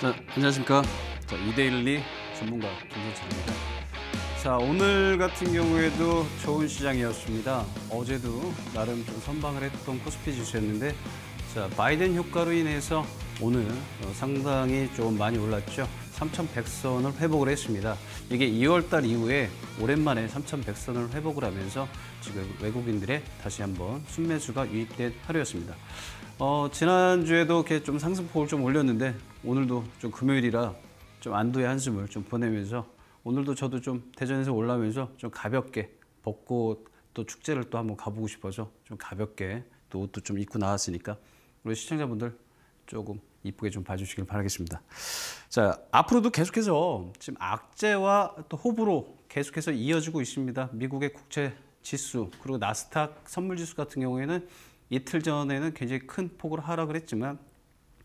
자, 안녕하십니까. 자, 이데일리 전문가 김선철입니다. 자, 오늘 같은 경우에도 좋은 시장이었습니다. 어제도 나름 좀 선방을 했던 코스피 지수였는데 자, 바이든 효과로 인해서 오늘 어, 상당히 좀 많이 올랐죠. 3,100선을 회복을 했습니다. 이게 2월 달 이후에 오랜만에 3,100선을 회복을 하면서 지금 외국인들의 다시 한번 순매수가 유입된 하루였습니다. 어, 지난주에도 이렇게 좀 상승폭을 좀 올렸는데 오늘도 좀 금요일이라 좀 안도의 한숨을 좀 보내면서 오늘도 저도 좀 대전에서 올라오면서 좀 가볍게 벚꽃 또 축제를 또 한번 가보고 싶어서 좀 가볍게 또 옷도 좀 입고 나왔으니까 우리 시청자분들 조금 이쁘게 좀 봐주시길 바라겠습니다. 자 앞으로도 계속해서 지금 악재와 또 호불호 계속해서 이어지고 있습니다. 미국의 국채 지수 그리고 나스닥 선물 지수 같은 경우에는 이틀 전에는 굉장히 큰 폭으로 하락을 했지만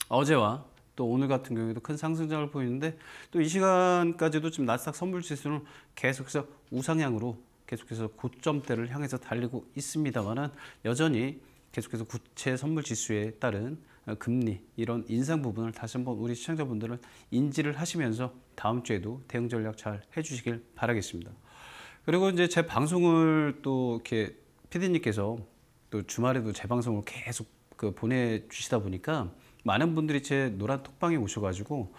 어제와 또 오늘 같은 경우에도 큰 상승장을 보이는데 또 이 시간까지도 지금 나스닥 선물지수는 계속해서 우상향으로 계속해서 고점대를 향해서 달리고 있습니다만은 여전히 계속해서 구체 선물지수에 따른 어, 금리 이런 인상 부분을 다시 한번 우리 시청자분들은 인지를 하시면서 다음 주에도 대응 전략 잘 해주시길 바라겠습니다. 그리고 이제 제 방송을 또 이렇게 피디님께서 또 주말에도 제 방송을 계속 그 보내주시다 보니까 많은 분들이 제 노란 톡방에 오셔가지고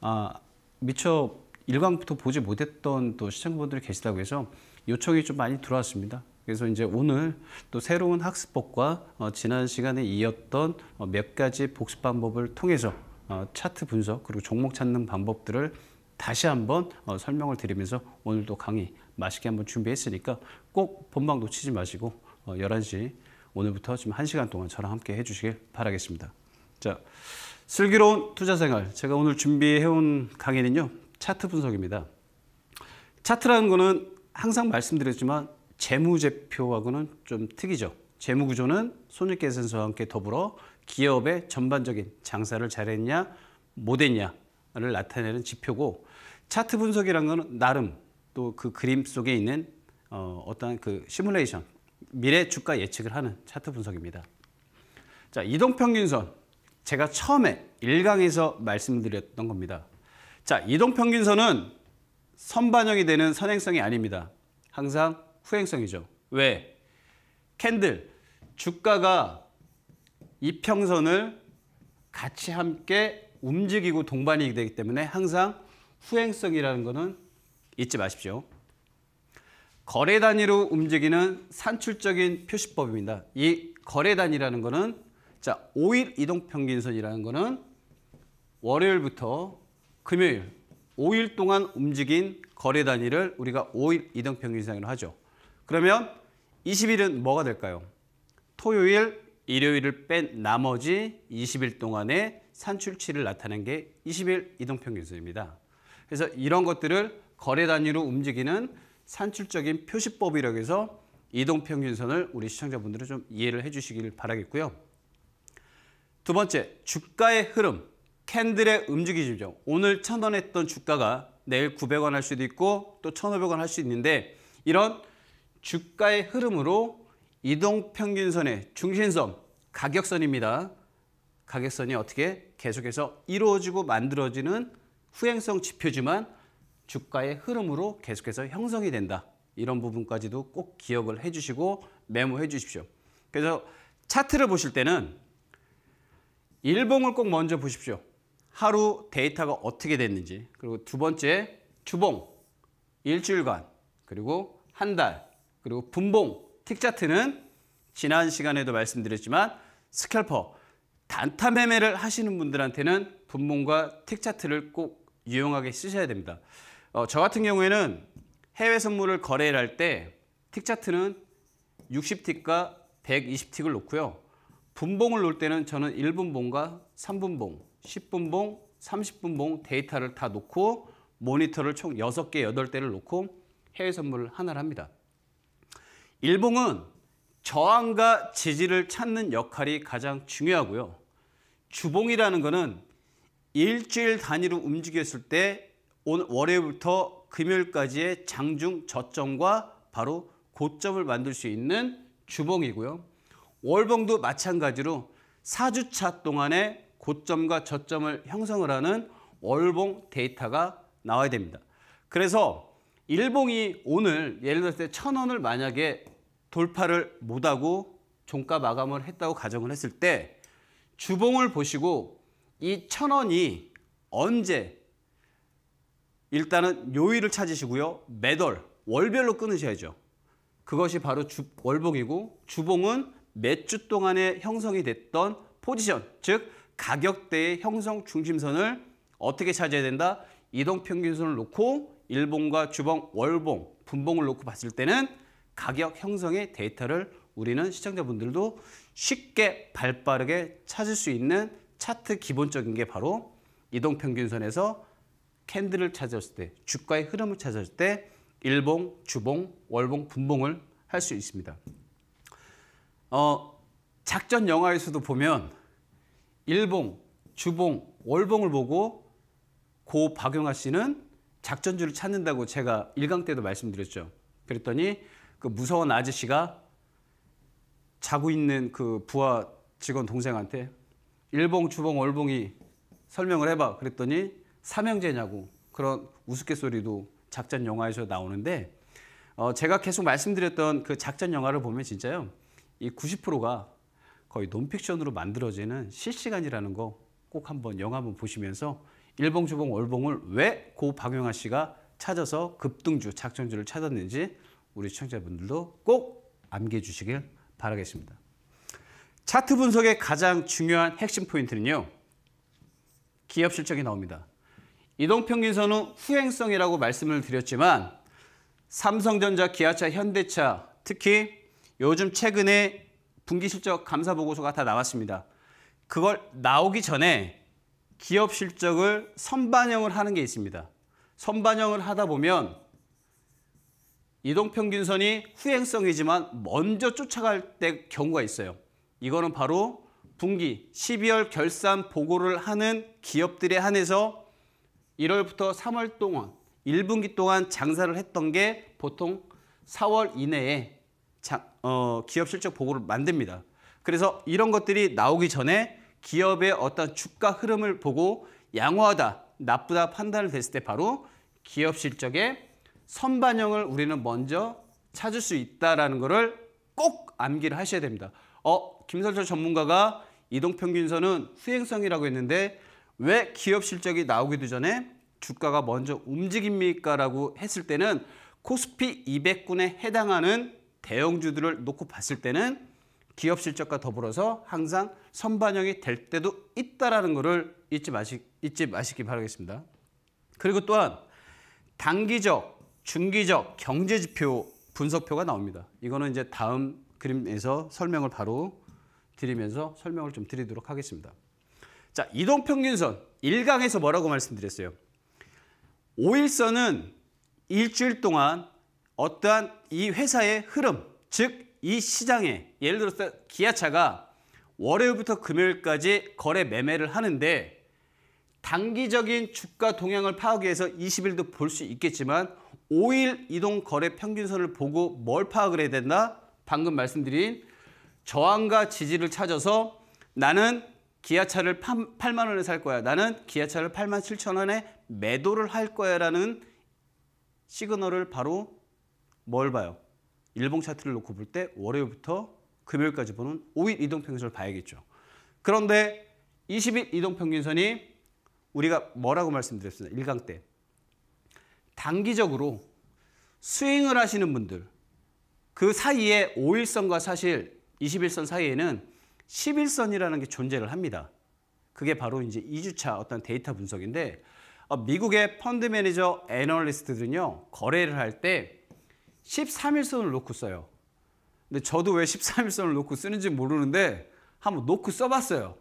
아 미처 일광부터 보지 못했던 또 시청자분들이 계시다고 해서 요청이 좀 많이 들어왔습니다. 그래서 이제 오늘 또 새로운 학습법과 어, 지난 시간에 이었던 어, 몇 가지 복습 방법을 통해서 어, 차트 분석 그리고 종목 찾는 방법들을 다시 한번 어, 설명을 드리면서 오늘도 강의 맛있게 한번 준비했으니까 꼭 본방 놓치지 마시고 11시 어, 오늘부터 지금 1시간 동안 저랑 함께 해주시길 바라겠습니다. 자, 슬기로운 투자 생활. 제가 오늘 준비해온 강의는요, 차트 분석입니다. 차트라는 거는 항상 말씀드렸지만 재무제표하고는 좀 특이죠. 재무구조는 손익계산서와 함께 더불어 기업의 전반적인 장사를 잘했냐 못했냐를 나타내는 지표고 차트 분석이라는 나름 또 그 그림 속에 있는 어, 어떤 그 시뮬레이션 미래 주가 예측을 하는 차트 분석입니다. 자 이동평균선 제가 처음에 1강에서 말씀드렸던 겁니다. 자, 이동평균선은 선반영이 되는 선행성이 아닙니다. 항상 후행성이죠. 왜? 캔들, 주가가 이평선을 같이 함께 움직이고 동반이 되기 때문에 항상 후행성이라는 것은 잊지 마십시오. 거래 단위로 움직이는 산출적인 표시법입니다. 이 거래 단위라는 것은 자, 5일 이동평균선이라는 거는 월요일부터 금요일 5일 동안 움직인 거래 단위를 우리가 5일 이동평균선이라고 하죠. 그러면 20일은 뭐가 될까요? 토요일, 일요일을 뺀 나머지 20일 동안의 산출치를 나타낸 게 20일 이동평균선입니다. 그래서 이런 것들을 거래 단위로 움직이는 산출적인 표시법이라고 해서 이동평균선을 우리 시청자분들은 좀 이해를 해주시길 바라겠고요. 두 번째, 주가의 흐름, 캔들의 움직임이죠. 오늘 천 원 했던 주가가 내일 9 0 0원할 수도 있고 또1 5 0 0원할 수 있는데 이런 주가의 흐름으로 이동평균선의 중심선, 가격선입니다. 가격선이 어떻게 계속해서 이루어지고 만들어지는 후행성 지표지만 주가의 흐름으로 계속해서 형성이 된다. 이런 부분까지도 꼭 기억을 해주시고 메모해 주십시오. 그래서 차트를 보실 때는 일봉을 꼭 먼저 보십시오. 하루 데이터가 어떻게 됐는지 그리고 두 번째 주봉 일주일간 그리고 한 달 그리고 분봉 틱 차트는 지난 시간에도 말씀드렸지만 스캘퍼 단타 매매를 하시는 분들한테는 분봉과 틱 차트를 꼭 유용하게 쓰셔야 됩니다. 어, 저 같은 경우에는 해외 선물을 거래를 할 때틱 차트는 60틱과 120틱을 놓고요. 분봉을 놓을 때는 저는 1분봉과 3분봉, 10분봉, 30분봉 데이터를 다 놓고 모니터를 총 6개, 8대를 놓고 해외 선물을 하나를 합니다. 1봉은 저항과 지지를 찾는 역할이 가장 중요하고요. 주봉이라는 것은 일주일 단위로 움직였을 때 오늘 월요일부터 금요일까지의 장중 저점과 바로 고점을 만들 수 있는 주봉이고요. 월봉도 마찬가지로 4주차 동안에 고점과 저점을 형성을 하는 월봉 데이터가 나와야 됩니다. 그래서 일봉이 오늘 예를 들어서 1 0원을 만약에 돌파를 못하고 종가 마감을 했다고 가정을 했을 때 주봉을 보시고 이 천원이 언제 일단은 요일을 찾으시고요. 매달 월별로 끊으셔야죠. 그것이 바로 주, 월봉이고 주봉은 몇주 동안에 형성이 됐던 포지션, 즉 가격대의 형성 중심선을 어떻게 찾아야 된다? 이동평균선을 놓고 일봉과 주봉, 월봉, 분봉을 놓고 봤을 때는 가격 형성의 데이터를 우리는 시청자분들도 쉽게 발빠르게 찾을 수 있는 차트 기본적인 게 바로 이동평균선에서 캔들을 찾았을 때, 주가의 흐름을 찾았을 때 일봉, 주봉, 월봉, 분봉을 할 수 있습니다. 어, 작전 영화에서도 보면 일봉, 주봉, 월봉을 보고 고 박용하 씨는 작전주를 찾는다고 제가 일강 때도 말씀드렸죠. 그랬더니 그 무서운 아저씨가 자고 있는 그 부하 직원 동생한테 일봉, 주봉, 월봉이 설명을 해봐. 그랬더니 삼형제냐고 그런 우스갯소리도 작전 영화에서 나오는데 어, 제가 계속 말씀드렸던 그 작전 영화를 보면 진짜요. 이 90%가 거의 논픽션으로 만들어지는 실시간이라는 거 꼭 한번 영화 한번 보시면서 일봉주봉 월봉을 왜 고 박영하 씨가 찾아서 급등주 작전주를 찾았는지 우리 시청자분들도 꼭암겨주시길 바라겠습니다. 차트 분석의 가장 중요한 핵심 포인트는요. 기업 실적이 나옵니다. 이동평균선은 후행성이라고 말씀을 드렸지만 삼성전자, 기아차, 현대차 특히 요즘 최근에 분기 실적 감사 보고서가 다 나왔습니다. 그걸 나오기 전에 기업 실적을 선반영을 하는 게 있습니다. 선반영을 하다 보면 이동평균선이 후행성이지만 먼저 쫓아갈 때 경우가 있어요. 이거는 바로 분기 12월 결산 보고를 하는 기업들에 한해서 1월부터 3월 동안 1분기 동안 장사를 했던 게 보통 4월 이내에 어, 기업 실적 보고를 만듭니다. 그래서 이런 것들이 나오기 전에 기업의 어떤 주가 흐름을 보고 양호하다, 나쁘다 판단을 됐을 때 바로 기업 실적의 선반영을 우리는 먼저 찾을 수있다라 것을 꼭 암기를 하셔야 됩니다. 어, 김설철 전문가가 이동평균선은 후행성이라고 했는데 왜 기업 실적이 나오기도 전에 주가가 먼저 움직입니까라고 했을 때는 코스피 200군에 해당하는 대형주들을 놓고 봤을 때는 기업 실적과 더불어서 항상 선반영이 될 때도 있다라는 것을 잊지, 마시, 잊지 마시기 바라겠습니다. 그리고 또한 단기적, 중기적 경제 지표 분석표가 나옵니다. 이거는 이제 다음 그림에서 설명을 바로 드리면서 설명을 좀 드리도록 하겠습니다. 자, 이동평균선 1강에서 뭐라고 말씀드렸어요? 5일선은 일주일 동안 어떠한 이 회사의 흐름, 즉 이 시장에 예를 들어서 기아차가 월요일부터 금요일까지 거래 매매를 하는데 단기적인 주가 동향을 파악하기 위해서 20일도 볼 수 있겠지만 5일 이동 거래 평균선을 보고 뭘 파악을 해야 된다? 방금 말씀드린 저항과 지지를 찾아서 나는 기아차를 8만 원에 살 거야. 나는 기아차를 8만 7천 원에 매도를 할 거야 라는 시그널을 바로 뭘 봐요? 일봉 차트를 놓고 볼 때 월요일부터 금요일까지 보는 5일 이동평균선을 봐야겠죠. 그런데 20일 이동평균선이 우리가 뭐라고 말씀드렸습니다. 일강 때. 단기적으로 스윙을 하시는 분들 그 사이에 5일선과 사실 21선 사이에는 11선이라는 게 존재를 합니다. 그게 바로 이제 2주차 어떤 데이터 분석인데 어, 미국의 펀드 매니저 애널리스트들은요. 거래를 할때 13일선을 놓고 써요. 근데 저도 왜 13일선을 놓고 쓰는지 모르는데 한번 놓고 써봤어요.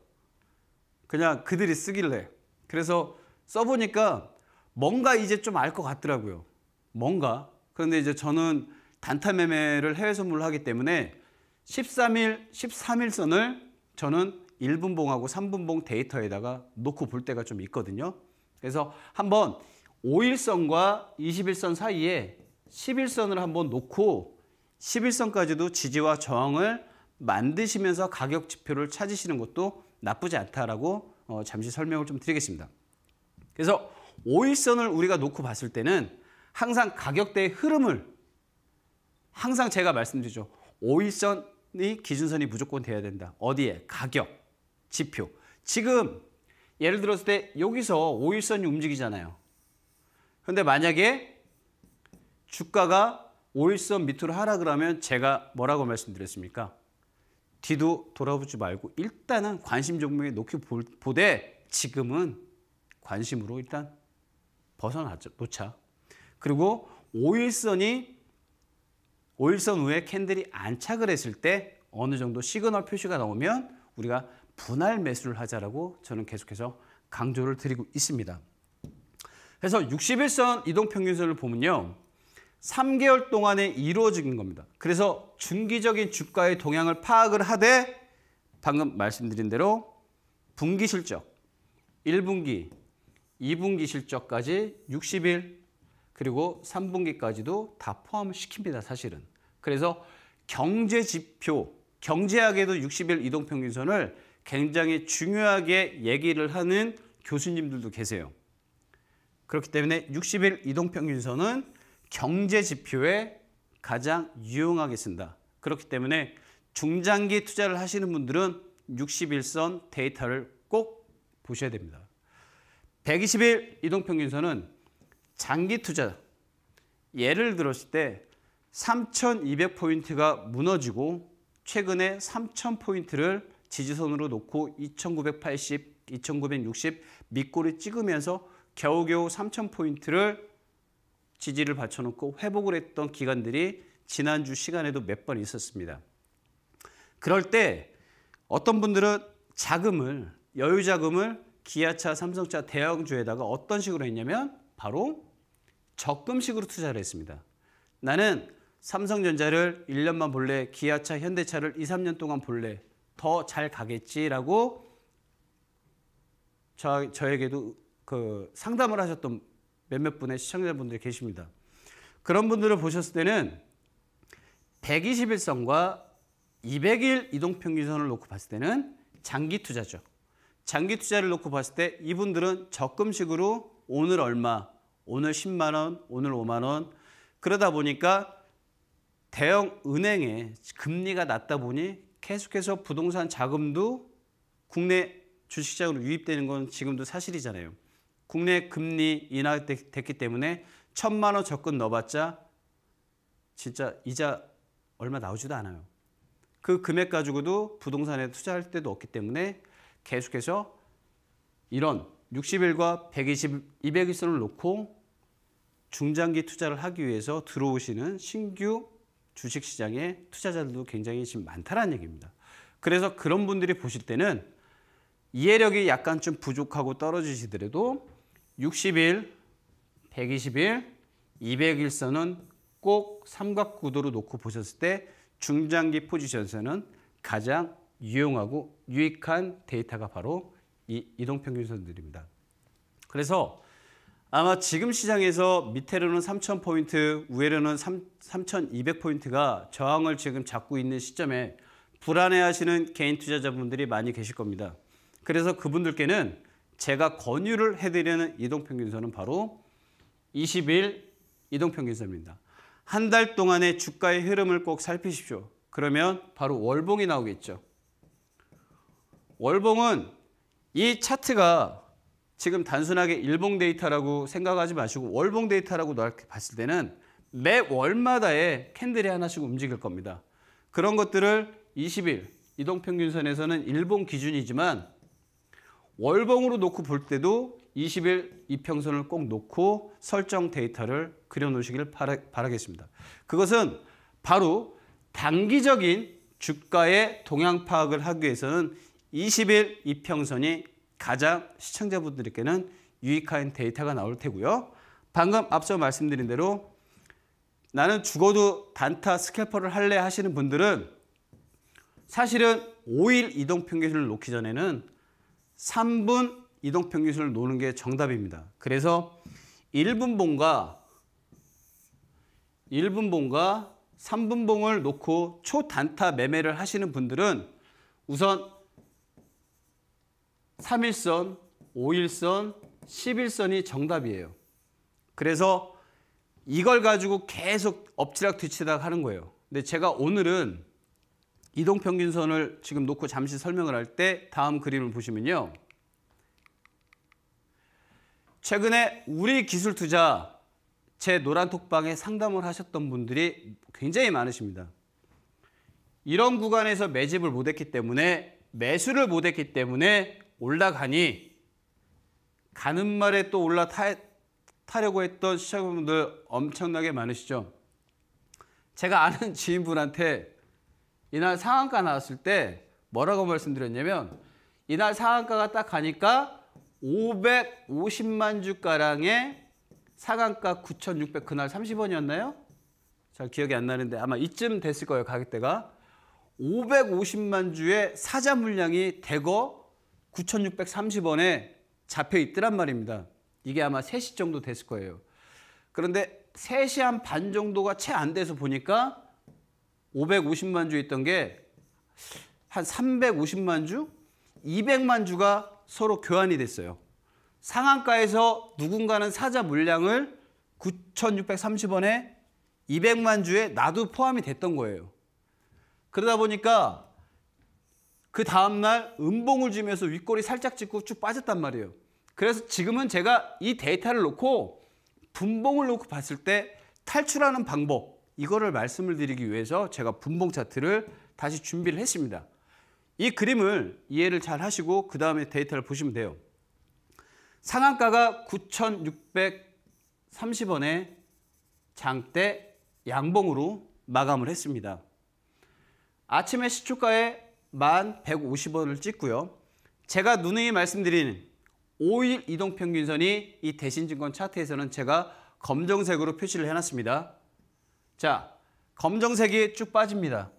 그냥 그들이 쓰길래. 그래서 써보니까 뭔가 이제 좀 알 것 같더라고요. 뭔가. 그런데 이제 저는 단타 매매를 해외 선물로 하기 때문에 13일, 13일선을 저는 1분봉하고 3분봉 데이터에다가 놓고 볼 때가 좀 있거든요. 그래서 한번 5일선과 21선 사이에 11선을 한번 놓고 11선까지도 지지와 저항을 만드시면서 가격 지표를 찾으시는 것도 나쁘지 않다라고 어, 잠시 설명을 좀 드리겠습니다. 그래서 5일선을 우리가 놓고 봤을 때는 항상 가격대의 흐름을 항상 제가 말씀드리죠. 5일선이 기준선이 무조건 돼야 된다. 어디에? 가격, 지표. 지금 예를 들었을 때 여기서 5일선이 움직이잖아요. 그런데 만약에 주가가 5일선 밑으로 하락을 하면 제가 뭐라고 말씀드렸습니까? 뒤도 돌아보지 말고 일단은 관심 종목에 놓기 보되 지금은 관심으로 일단 벗어놓자. 그리고 5일선이 5일선 후에 캔들이 안착을 했을 때 어느 정도 시그널 표시가 나오면 우리가 분할 매수를 하자라고 저는 계속해서 강조를 드리고 있습니다. 그래서 61선 이동평균선을 보면요. 3개월 동안에 이루어진 겁니다. 그래서 중기적인 주가의 동향을 파악을 하되 방금 말씀드린 대로 분기 실적, 1분기, 2분기 실적까지 60일, 그리고 3분기까지도 다 포함시킵니다, 사실은. 그래서 경제 지표, 경제학에도 60일 이동평균선을 굉장히 중요하게 얘기를 하는 교수님들도 계세요. 그렇기 때문에 60일 이동평균선은 경제 지표에 가장 유용하게 쓴다. 그렇기 때문에 중장기 투자를 하시는 분들은 61선 데이터를 꼭 보셔야 됩니다. 120일 이동평균선은 장기 투자, 예를 들었을 때 3,200포인트가 무너지고 최근에 3,000포인트를 지지선으로 놓고 2,980, 2,960 밑골을 찍으면서 겨우겨우 3,000포인트를 지지를 받쳐놓고 회복을 했던 기간들이 지난주 시간에도 몇 번 있었습니다. 그럴 때 어떤 분들은 자금을 여유 자금을 기아차, 삼성차 대형주에다가 어떤 식으로 했냐면 바로 적금식으로 투자를 했습니다. 나는 삼성전자를 1년만 볼래, 기아차, 현대차를 2, 3년 동안 볼래, 더 잘 가겠지라고 저, 저에게도 그 상담을 하셨던 몇몇 분의 시청자분들이 계십니다. 그런 분들을 보셨을 때는 120일선과 200일 이동평균선을 놓고 봤을 때는 장기 투자죠. 장기 투자를 놓고 봤을 때 이분들은 적금식으로 오늘 얼마, 오늘 10만 원, 오늘 5만 원 그러다 보니까 대형 은행에 금리가 낮다 보니 계속해서 부동산 자금도 국내 주식시장으로 유입되는 건 지금도 사실이잖아요. 국내 금리 인하됐기 때문에 천만 원 적금 넣어봤자 진짜 이자 얼마 나오지도 않아요. 그 금액 가지고도 부동산에 투자할 때도 없기 때문에 계속해서 이런 60일과 120, 200일선을 놓고 중장기 투자를 하기 위해서 들어오시는 신규 주식시장의 투자자들도 굉장히 지금 많다라는 얘기입니다. 그래서 그런 분들이 보실 때는 이해력이 약간 좀 부족하고 떨어지시더라도 60일, 120일, 200일선은 꼭 삼각구도로 놓고 보셨을 때 중장기 포지션에서는 가장 유용하고 유익한 데이터가 바로 이 이동평균선들입니다. 그래서 아마 지금 시장에서 밑에로는 3,000포인트, 위로는 에 3,200포인트가 저항을 지금 잡고 있는 시점에 불안해하시는 개인 투자자분들이 많이 계실 겁니다. 그래서 그분들께는 제가 권유를 해드리는 이동평균선은 바로 20일 이동평균선입니다. 한 달 동안의 주가의 흐름을 꼭 살피십시오. 그러면 바로 월봉이 나오겠죠. 월봉은 이 차트가 지금 단순하게 일봉 데이터라고 생각하지 마시고 월봉 데이터라고 봤을 때는 매 월마다의 캔들이 하나씩 움직일 겁니다. 그런 것들을 20일 이동평균선에서는 일봉 기준이지만 월봉으로 놓고 볼 때도 20일 이평선을 꼭 놓고 설정 데이터를 그려놓으시길 바라, 겠습니다 그것은 바로 단기적인 주가의 동향 파악을 하기 위해서는 20일 이평선이 가장 시청자분들께는 유익한 데이터가 나올 테고요. 방금 앞서 말씀드린 대로 나는 죽어도 단타 스캘퍼를 할래 하시는 분들은 사실은 5일 이동평균을 놓기 전에는 3분 이동평균선을 노는 게 정답입니다. 그래서 1분봉과 1분봉과 3분봉을 놓고 초단타 매매를 하시는 분들은 우선 3일선, 5일선, 11선이 정답이에요. 그래서 이걸 가지고 계속 엎치락 뒤치락 하는 거예요. 근데 제가 오늘은 이동평균선을 지금 놓고 잠시 설명을 할 때 다음 그림을 보시면요. 최근에 우리 기술 투자 제 노란톡방에 상담을 하셨던 분들이 굉장히 많으십니다. 이런 구간에서 매집을 못했기 때문에 매수를 못했기 때문에 올라가니 가는 말에 또 올라타려고 했던 시청자분들 엄청나게 많으시죠. 제가 아는 지인분한테 이날 상한가 나왔을 때 뭐라고 말씀드렸냐면 이날 상한가가 딱 가니까 550만 주가량의 상한가9,600 그날 30원이었나요? 잘 기억이 안 나는데 아마 이쯤 됐을 거예요 가격대가 550만 주의 사자 물량이 대거 9,630원에 잡혀 있더란 말입니다. 이게 아마 3시 정도 됐을 거예요. 그런데 3시 한 반 정도가 채 안 돼서 보니까 550만 주 있던 게 한 350만 주, 200만 주가 서로 교환이 됐어요. 상한가에서 누군가는 사자 물량을 9,630원에 200만 주에 나도 포함이 됐던 거예요. 그러다 보니까 그 다음날 음봉을 주면서 윗골이 살짝 찍고 쭉 빠졌단 말이에요. 그래서 지금은 제가 이 데이터를 놓고 분봉을 놓고 봤을 때 탈출하는 방법 이거를 말씀을 드리기 위해서 제가 분봉 차트를 다시 준비를 했습니다. 이 그림을 이해를 잘 하시고 그 다음에 데이터를 보시면 돼요. 상한가가 9,630원에 장대 양봉으로 마감을 했습니다. 아침에 시초가에 1,150원을 찍고요. 제가 누누이 말씀드린 5일 이동평균선이 이 대신증권 차트에서는 제가 검정색으로 표시를 해놨습니다. 자, 검정색이 쭉 빠집니다.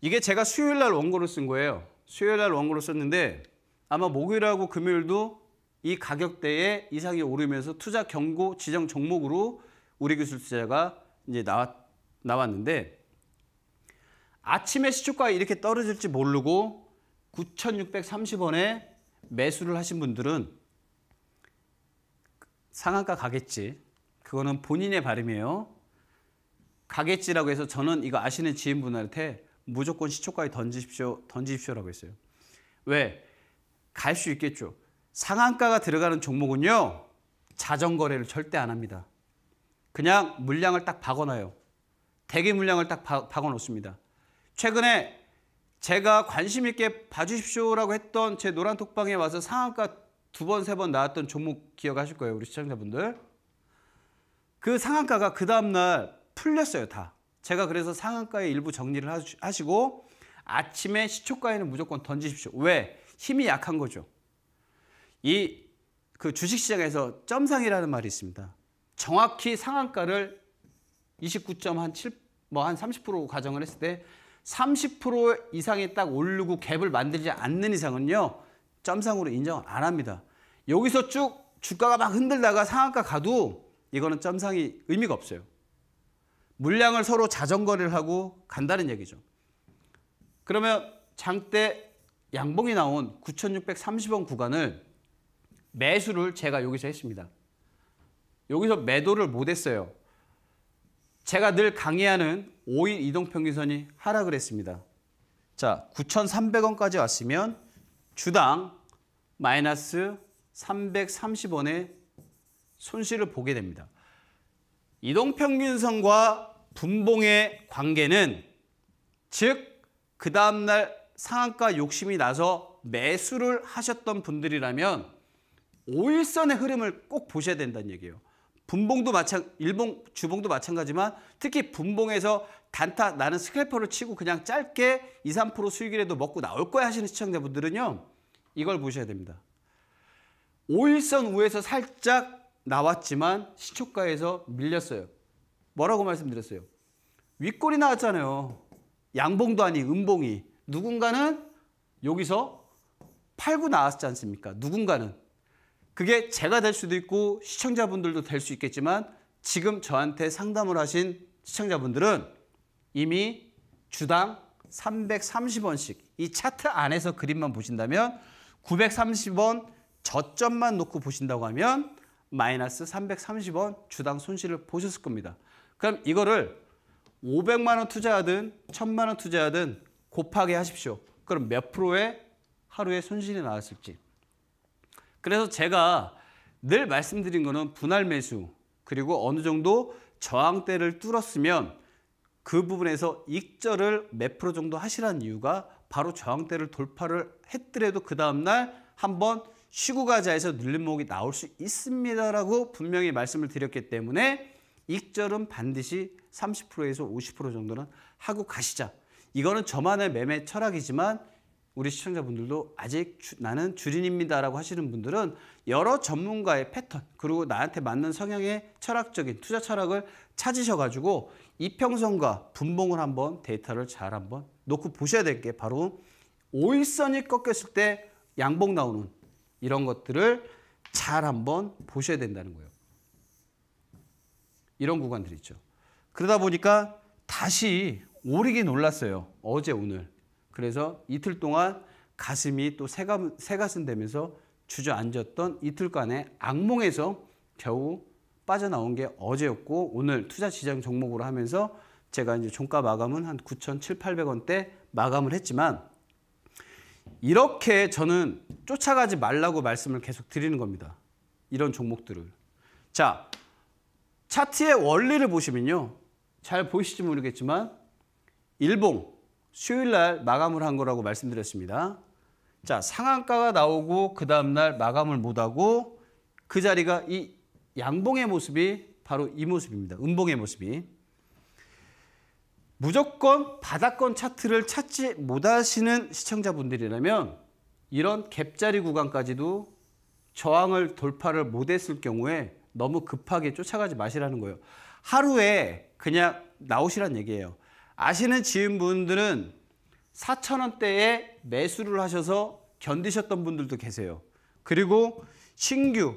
이게 제가 수요일 날 원고를 쓴 거예요. 수요일 날 원고를 썼는데 아마 목요일하고 금요일도 이 가격대에 이상이 오르면서 투자 경고 지정 종목으로 우리 기술 자가 이제 나왔, 나왔는데 아침에 시초가 이렇게 떨어질지 모르고 9,630원에 매수를 하신 분들은 상한가 가겠지. 그거는 본인의 발음이에요. 가겠지라고 해서 저는 이거 아시는 지인분한테 무조건 시초가에 던지십시오, 던지십시오라고 했어요. 왜? 갈 수 있겠죠. 상한가가 들어가는 종목은요, 자전거래를 절대 안 합니다. 그냥 물량을 딱 박아놔요. 대기 물량을 딱 박아놓습니다. 최근에 제가 관심 있게 봐주십시오라고 했던 제 노란 톡방에 와서 상한가 두 번, 세 번 나왔던 종목 기억하실 거예요. 우리 시청자분들. 그 상한가가 그 다음날 풀렸어요. 다. 제가 그래서 상한가의 일부 정리를 하시고 아침에 시초가에는 무조건 던지십시오. 왜? 힘이 약한 거죠. 이 그 주식시장에서 점상이라는 말이 있습니다. 정확히 상한가를 29.7, 뭐 한 30% 가정을 했을 때 30% 이상이 딱 오르고 갭을 만들지 않는 이상은요. 점상으로 인정 을안 합니다. 여기서 쭉 주가가 막 흔들다가 상한가 가도 이거는 점상이 의미가 없어요. 물량을 서로 자전거래를 하고 간다는 얘기죠. 그러면 장대 양봉이 나온 9,630원 구간을 매수를 제가 여기서 했습니다. 여기서 매도를 못했어요. 제가 늘 강의하는 5일 이동평균선이 하락을 했습니다. 자, 9,300원까지 왔으면 주당 마이너스 330원의 손실을 보게 됩니다. 이동평균선과 분봉의 관계는 즉 그 다음날 상한가 욕심이 나서 매수를 하셨던 분들이라면 5일선의 흐름을 꼭 보셔야 된다는 얘기예요. 분봉도 마찬 일봉 주봉도 마찬가지만 특히 분봉에서 단타 나는 스크래퍼를 치고 그냥 짧게 2, 3% 수익이라도 먹고 나올 거야 하시는 시청자분들은요. 이걸 보셔야 됩니다. 5일선 우에서 살짝 나왔지만 시초가에서 밀렸어요. 뭐라고 말씀드렸어요? 윗골이 나왔잖아요. 양봉도 아니 음봉이. 누군가는 여기서 팔고 나왔지 않습니까? 누군가는. 그게 제가 될 수도 있고 시청자분들도 될 수 있겠지만 지금 저한테 상담을 하신 시청자분들은 이미 주당 330원씩 이 차트 안에서 그림만 보신다면 930원 저점만 놓고 보신다고 하면 마이너스 330원 주당 손실을 보셨을 겁니다. 그럼 이거를 500만 원 투자하든 1000만 원 투자하든 곱하게 하십시오. 그럼 몇 프로의 하루의 손실이 나왔을지. 그래서 제가 늘 말씀드린 거는 분할 매수 그리고 어느 정도 저항대를 뚫었으면 그 부분에서 익절을 몇 프로 정도 하시라는 이유가 바로 저항대를 돌파를 했더라도 그 다음날 한번 쉬고 가자해서 눌림목이 나올 수 있습니다라고 분명히 말씀을 드렸기 때문에 익절은 반드시 30%에서 50% 정도는 하고 가시자. 이거는 저만의 매매 철학이지만 우리 시청자분들도 아직 주, 나는 주린입니다라고 하시는 분들은 여러 전문가의 패턴 그리고 나한테 맞는 성향의 철학적인 투자 철학을 찾으셔가지고 이평선과 분봉을 한번 데이터를 잘 한번 놓고 보셔야 될 게 바로 오일선이 꺾였을 때 양봉 나오는 이런 것들을 잘 한번 보셔야 된다는 거예요. 이런 구간들 있죠. 그러다 보니까 다시 오르기 놀랐어요. 어제 오늘. 그래서 이틀 동안 가슴이 또 새가, 새가슴 되면서 주저앉았던 이틀간의 악몽에서 겨우 빠져나온 게 어제였고 오늘 투자 시장 종목으로 하면서 제가 이제 종가 마감은 한 9,700원대 마감을 했지만 이렇게 저는 쫓아가지 말라고 말씀을 계속 드리는 겁니다. 이런 종목들을. 자, 차트의 원리를 보시면요. 잘보이시지 모르겠지만 일봉 수요일 날 마감을 한 거라고 말씀드렸습니다. 자, 상한가가 나오고 그 다음날 마감을 못하고 그 자리가 이 양봉의 모습이 바로 이 모습입니다. 음봉의 모습이. 무조건 바닥권 차트를 찾지 못하시는 시청자분들이라면 이런 갭자리 구간까지도 저항을 돌파를 못했을 경우에 너무 급하게 쫓아가지 마시라는 거예요. 하루에 그냥 나오시란 얘기예요. 아시는 지인분들은 4천원대에 매수를 하셔서 견디셨던 분들도 계세요. 그리고 신규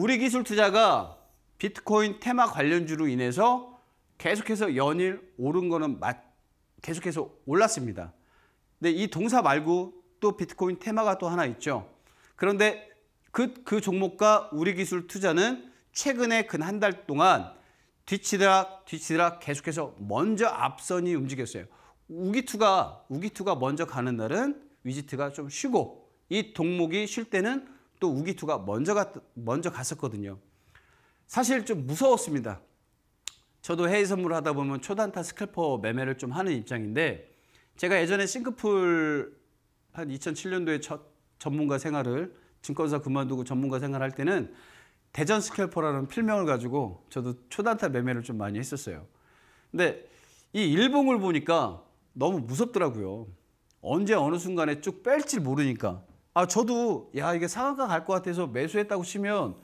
우리 기술 투자가 비트코인 테마 관련주로 인해서 계속해서 연일 오른 거는 계속해서 올랐습니다. 근데 이 동사 말고 또 비트코인 테마가 또 하나 있죠. 그런데 그, 그 종목과 우리 기술 투자는 최근에 근 한 달 동안 뒤치락 뒤치락 계속해서 먼저 앞선이 움직였어요. 우기투가 우기투가 먼저 가는 날은 위지트가 좀 쉬고 이 동목이 쉴 때는 또 우기투가 먼저 갔 먼저 갔었거든요. 사실 좀 무서웠습니다. 저도 해외 선물 하다 보면 초단타 스캘퍼 매매를 좀 하는 입장인데 제가 예전에 싱크풀 한 2007년도에 첫 전문가 생활을 증권사 그만두고 전문가 생활할 때는 대전 스캘퍼라는 필명을 가지고 저도 초단타 매매를 좀 많이 했었어요. 근데 이 일봉을 보니까 너무 무섭더라고요. 언제 어느 순간에 쭉 뺄지 모르니까 아 저도 야 이게 상한가 갈 것 같아서 매수했다고 치면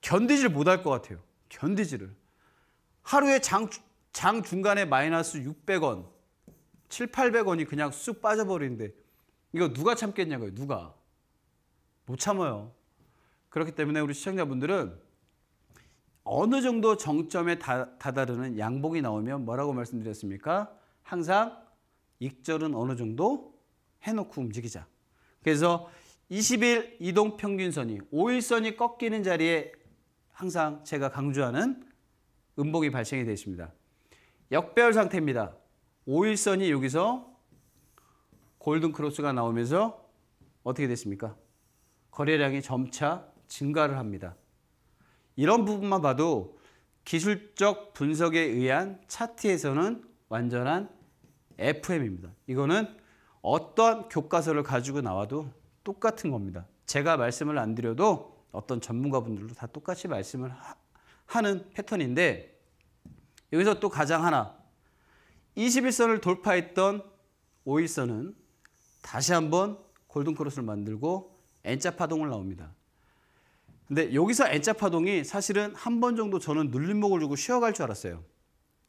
견디질 못할 것 같아요. 견디지를. 하루에 장, 장 중간에 마이너스 600원, 7, 800원이 그냥 쑥 빠져버리는데 이거 누가 참겠냐고요. 누가. 못 참아요. 그렇기 때문에 우리 시청자분들은 어느 정도 정점에 다, 다다르는 양봉이 나오면 뭐라고 말씀드렸습니까? 항상 익절은 어느 정도 해놓고 움직이자. 그래서 20일 이동평균선이 5일선이 꺾이는 자리에 항상 제가 강조하는 음봉이 발생이 되십니다. 역배열 상태입니다. 5일선이 여기서 골든크로스가 나오면서 어떻게 됐습니까? 거래량이 점차 증가를 합니다. 이런 부분만 봐도 기술적 분석에 의한 차트에서는 완전한 FM입니다. 이거는 어떤 교과서를 가지고 나와도 똑같은 겁니다. 제가 말씀을 안 드려도 어떤 전문가분들도 다 똑같이 말씀을 하, 하는 패턴인데 여기서 또 가장 하나 21선을 돌파했던 5일선은 다시 한번 골든크로스를 만들고 N자 파동을 나옵니다. 근데 여기서 N자 파동이 사실은 한 번 정도 저는 눌림목을 주고 쉬어갈 줄 알았어요.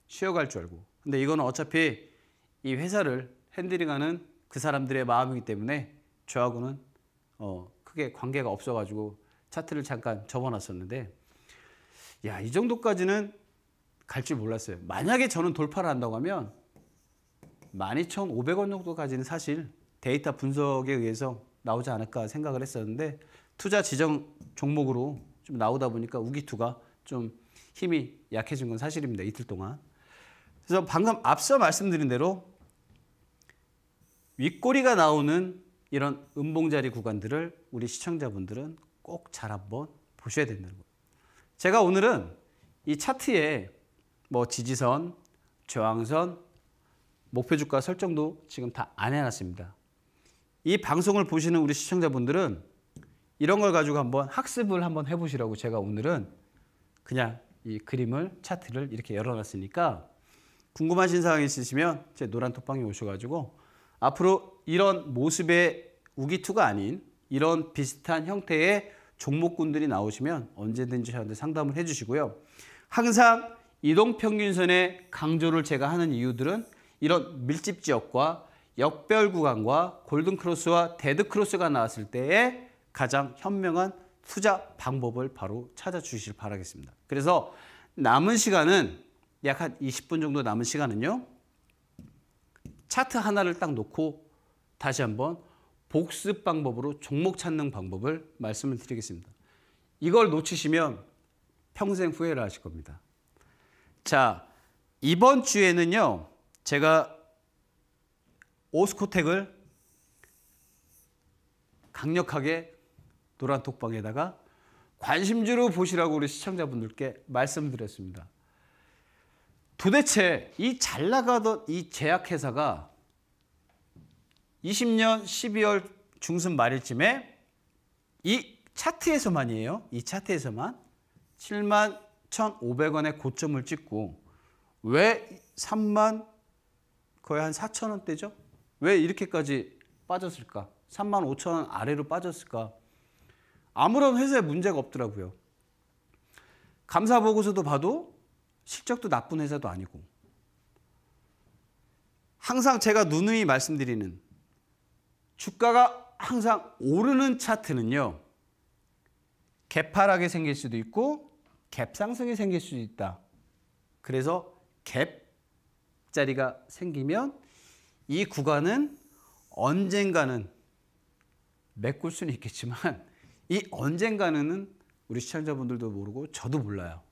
쉬어갈 줄 알고. 근데 이거는 어차피 이 회사를 핸들링하는 그 사람들의 마음이기 때문에 저하고는 어, 크게 관계가 없어가지고 차트를 잠깐 접어놨었는데 야, 이 정도까지는 갈 줄 몰랐어요. 만약에 저는 돌파를 한다고 하면 12,500원 정도까지는 사실 데이터 분석에 의해서 나오지 않을까 생각을 했었는데 투자 지정 종목으로 좀 나오다 보니까 우기투가 좀 힘이 약해진 건 사실입니다. 이틀 동안. 그래서 방금 앞서 말씀드린 대로 윗꼬리가 나오는 이런 음봉자리 구간들을 우리 시청자분들은 꼭 잘 한번 보셔야 된다는 거예요. 제가 오늘은 이 차트에 뭐 지지선, 저항선, 목표 주가 설정도 지금 다 안 해놨습니다. 이 방송을 보시는 우리 시청자분들은 이런 걸 가지고 한번 학습을 한번 해보시라고 제가 오늘은 그냥 이 그림을 차트를 이렇게 열어놨으니까 궁금하신 사항 있으시면 제 노란 톡방에 오셔가지고 앞으로 이런 모습의 우기투가 아닌 이런 비슷한 형태의 종목군들이 나오시면 언제든지 저한테 상담을 해주시고요. 항상 이동평균선의 강조를 제가 하는 이유들은 이런 밀집 지역과 역별 구간과 골든크로스와 데드크로스가 나왔을 때에 가장 현명한 투자 방법을 바로 찾아주시길 바라겠습니다. 그래서 남은 시간은 약 한 20분 정도 남은 시간은요. 차트 하나를 딱 놓고 다시 한번 복습 방법으로 종목 찾는 방법을 말씀을 드리겠습니다. 이걸 놓치시면 평생 후회를 하실 겁니다. 자, 이번 주에는요. 제가 오스코텍을 강력하게 노란 톡방에다가 관심주로 보시라고 우리 시청자분들께 말씀드렸습니다. 도대체 이 잘 나가던 이 제약회사가 20년 12월 중순 말일쯤에 이 차트에서만이에요. 이 차트에서만 7만 1,500원의 고점을 찍고 왜 3만 거의 한 4천 원대죠? 왜 이렇게까지 빠졌을까? 3만 5천 원 아래로 빠졌을까? 아무런 회사에 문제가 없더라고요. 감사 보고서도 봐도 실적도 나쁜 회사도 아니고 항상 제가 누누이 말씀드리는 주가가 항상 오르는 차트는요. 갭하락이 생길 수도 있고 갭상승이 생길 수도 있다. 그래서 갭 자리가 생기면 이 구간은 언젠가는 메꿀 수는 있겠지만 이 언젠가는 우리 시청자분들도 모르고 저도 몰라요.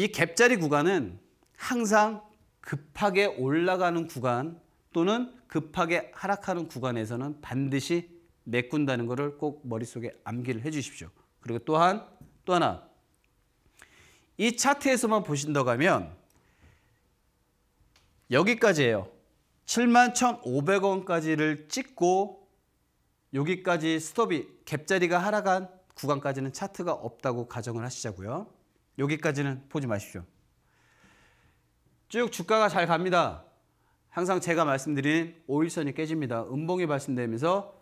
이 갭자리 구간은 항상 급하게 올라가는 구간 또는 급하게 하락하는 구간에서는 반드시 메꾼다는 것을 꼭 머릿속에 암기를 해주십시오. 그리고 또한 또 하나 이 차트에서만 보신다고 하면 여기까지예요. 71,500원까지를 찍고 여기까지 스톱이 갭자리가 하락한 구간까지는 차트가 없다고 가정을 하시자고요. 여기까지는 보지 마십시오. 쭉 주가가 잘 갑니다. 항상 제가 말씀드린 5일선이 깨집니다. 음봉이 발생되면서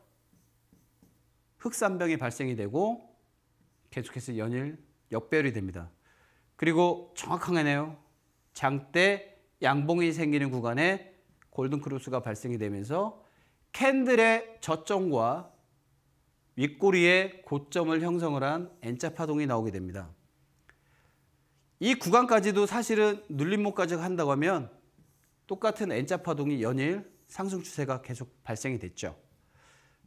흑산병이 발생이 되고 계속해서 연일 역별이 됩니다. 그리고 정확하네요. 장대 양봉이 생기는 구간에 골든크루스가 발생이 되면서 캔들의 저점과 윗꼬리의 고점을 형성을 한 N자 파동이 나오게 됩니다. 이 구간까지도 사실은 눌림목까지 한다고 하면 똑같은 N자 파동이 연일 상승 추세가 계속 발생이 됐죠.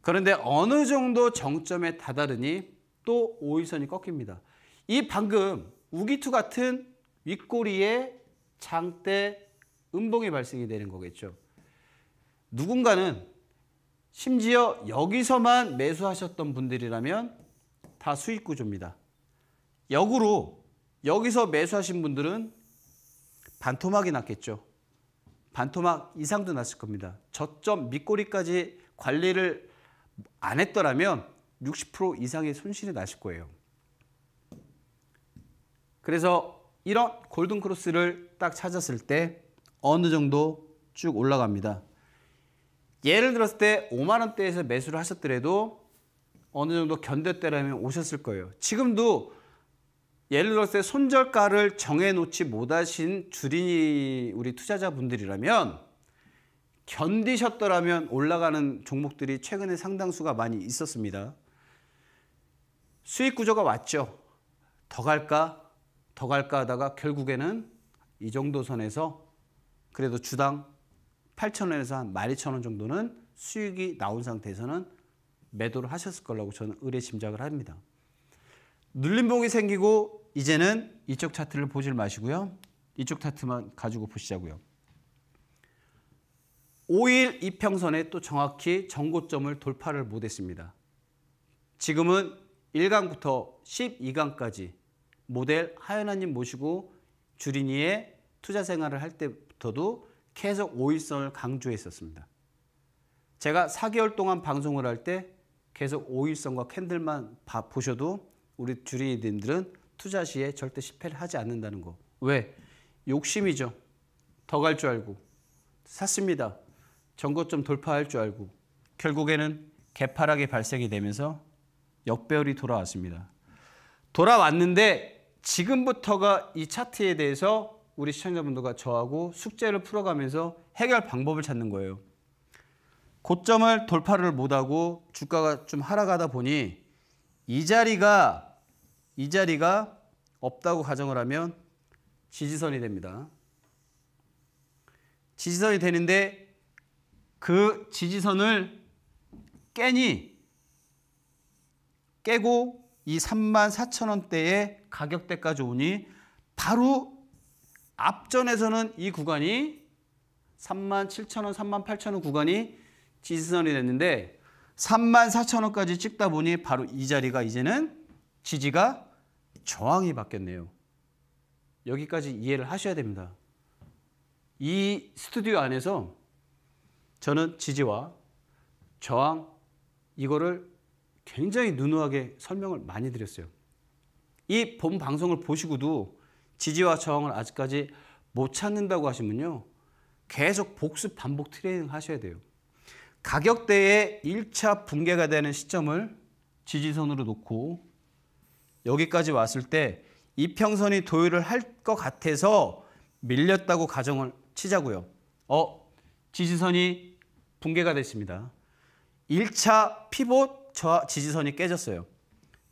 그런데 어느 정도 정점에 다다르니 또오일선이 꺾입니다. 이 방금 우기투 같은 윗꼬리에 장대 음봉이 발생이 되는 거겠죠. 누군가는 심지어 여기서만 매수하셨던 분들이라면 다 수익 구조입니다. 역으로 여기서 매수하신 분들은 반토막이 났겠죠. 반토막 이상도 났을 겁니다. 저점 밑꼬리까지 관리를 안 했더라면 60% 이상의 손실이 나실 거예요. 그래서 이런 골든크로스를 딱 찾았을 때 어느 정도 쭉 올라갑니다. 예를 들었을 때 5만 원대에서 매수를 하셨더라도 어느 정도 견뎠대라면 오셨을 거예요. 지금도 예를 들어서 손절가를 정해놓지 못하신 주린이 우리 투자자분들이라면 견디셨더라면 올라가는 종목들이 최근에 상당수가 많이 있었습니다. 수익 구조가 왔죠. 더 갈까? 더 갈까 하다가 결국에는 이 정도 선에서 그래도 주당 8 0원에서한 12,000원 정도는 수익이 나온 상태에서는 매도를 하셨을 거라고 저는 의뢰 짐작을 합니다. 눌림봉이 생기고 이제는 이쪽 차트를 보질 마시고요. 이쪽 차트만 가지고 보시자고요. 5일 이평선에 또 정확히 정고점을 돌파를 못했습니다. 지금은 1강부터 12강까지 모델 하연아님 모시고 주린이의 투자 생활을 할 때부터도 계속 5일선을 강조했었습니다. 제가 4개월 동안 방송을 할 때 계속 5일선과 캔들만 보셔도 우리 주린이님들은 투자 시에 절대 실패를 하지 않는다는 거. 왜? 욕심이죠. 더 갈 줄 알고 샀습니다. 전거점 돌파할 줄 알고 결국에는 개파락이 발생이 되면서 역배열이 돌아왔습니다. 돌아왔는데 지금부터가 이 차트에 대해서 우리 시청자분들과 저하고 숙제를 풀어가면서 해결 방법을 찾는 거예요. 고점을 돌파를 못하고 주가가 좀 하락하다 보니 이 자리가 이 자리가 없다고 가정을 하면 지지선이 됩니다. 지지선이 되는데 그 지지선을 깨니 깨고 이 3만 4천 원대의 가격대까지 오니 바로 앞전에서는 이 구간이 3만 7천 원, 3만 8천 원 구간이 지지선이 됐는데 3만 4천 원까지 찍다 보니 바로 이 자리가 이제는 지지가 저항이 바뀌었네요. 여기까지 이해를 하셔야 됩니다. 이 스튜디오 안에서 저는 지지와 저항 이거를 굉장히 누누하게 설명을 많이 드렸어요. 이 본 방송을 보시고도 지지와 저항을 아직까지 못 찾는다고 하시면요. 계속 복습 반복 트레이닝 하셔야 돼요. 가격대의 1차 붕괴가 되는 시점을 지지선으로 놓고 여기까지 왔을 때 이평선이 도열을할 것 같아서 밀렸다고 가정을 치자고요. 어, 지지선이 붕괴가 됐습니다. 1차 피봇 저 지지선이 깨졌어요.